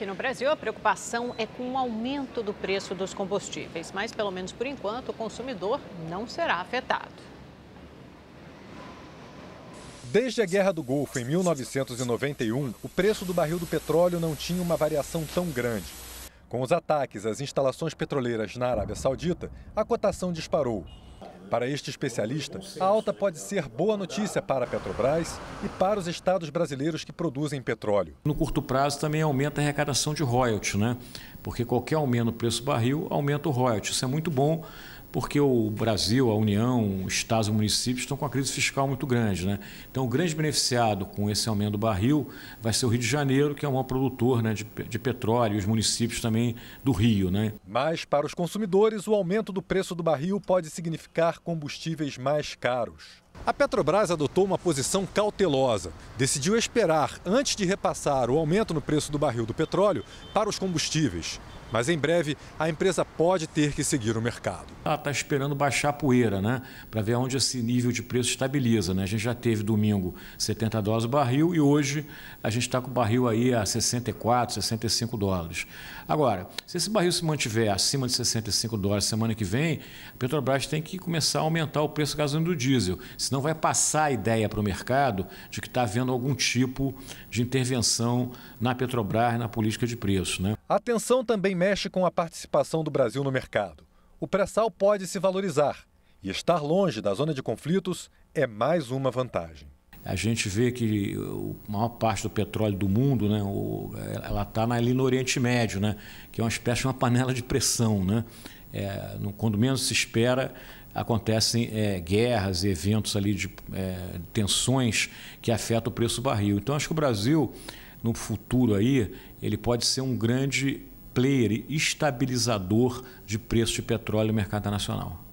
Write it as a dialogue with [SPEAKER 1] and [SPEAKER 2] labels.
[SPEAKER 1] aqui no Brasil, a preocupação é com o aumento do preço dos combustíveis, mas pelo menos por enquanto o consumidor não será afetado.
[SPEAKER 2] Desde a Guerra do Golfo em 1991, o preço do barril do petróleo não tinha uma variação tão grande. Com os ataques às instalações petroleiras na Arábia Saudita, a cotação disparou. Para este especialista, a alta pode ser boa notícia para a Petrobras e para os estados brasileiros que produzem petróleo. No curto prazo também aumenta
[SPEAKER 1] a arrecadação de royalties, né? porque qualquer aumento no preço do barril aumenta o royalties. Isso é muito bom porque o Brasil, a União, os estados e municípios estão com uma crise fiscal muito grande. Né? Então, o grande beneficiado com esse aumento do barril vai ser o Rio de Janeiro, que é o maior produtor né, de, de petróleo, e os municípios também do Rio. Né?
[SPEAKER 2] Mas, para os consumidores, o aumento do preço do barril pode significar combustíveis mais caros. A Petrobras adotou uma posição cautelosa. Decidiu esperar antes de repassar o aumento no preço do barril do petróleo para os combustíveis. Mas em breve, a empresa pode ter que seguir o mercado.
[SPEAKER 1] Ela está esperando baixar a poeira, né? Para ver onde esse nível de preço estabiliza. Né? A gente já teve domingo 70 dólares o barril e hoje a gente está com o barril aí a 64, 65 dólares. Agora, se esse barril se mantiver acima de 65 dólares semana que vem, a Petrobras tem que começar a aumentar o preço do gasolina do diesel. Senão vai passar a ideia para o mercado de que está havendo algum tipo de intervenção na Petrobras na política de preço. Né?
[SPEAKER 2] A tensão também mexe com a participação do Brasil no mercado. O pré-sal pode se valorizar e estar longe da zona de conflitos é mais uma vantagem.
[SPEAKER 1] A gente vê que a maior parte do petróleo do mundo, né, ela está ali no Oriente Médio, né, que é uma espécie de uma panela de pressão. Né? É, quando menos se espera, acontecem é, guerras e eventos ali de é, tensões que afetam o preço do barril. Então, acho que o Brasil no futuro aí, ele pode ser um grande player estabilizador de preço de petróleo no mercado nacional.